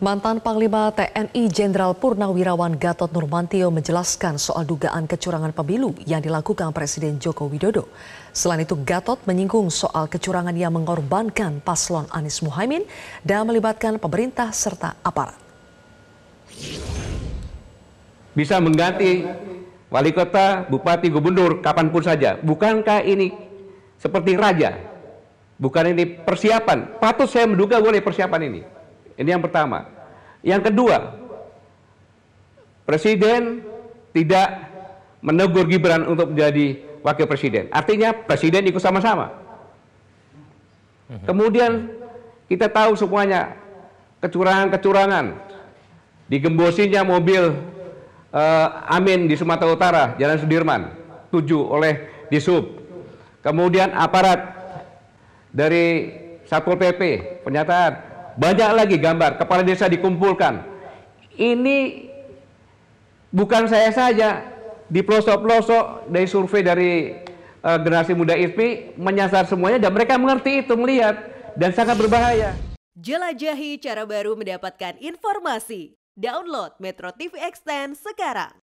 Mantan Panglima TNI Jenderal Purnawirawan Gatot Nurmantio menjelaskan soal dugaan kecurangan pemilu yang dilakukan Presiden Joko Widodo. Selain itu, Gatot menyinggung soal kecurangan yang mengorbankan paslon Anies Muhaimin dan melibatkan pemerintah serta aparat. Bisa mengganti wali kota, bupati, gubernur kapanpun saja. Bukankah ini seperti raja? Bukan ini persiapan. Patut saya menduga boleh persiapan ini. Ini yang pertama. Yang kedua, Presiden tidak menegur Gibran untuk menjadi wakil presiden. Artinya presiden ikut sama-sama. Kemudian kita tahu semuanya kecurangan-kecurangan. Digembosinya mobil eh, Amin di Sumatera Utara, Jalan Sudirman, tujuh oleh Disub. Kemudian aparat dari Satpol PP, pernyataan banyak lagi gambar kepala desa dikumpulkan. Ini bukan saya saja di pelosok-pelosok dari survei dari uh, generasi muda ISPI menyasar semuanya dan mereka mengerti itu melihat dan sangat berbahaya. Jelajahi cara baru mendapatkan informasi. Download Metro TV Extend sekarang.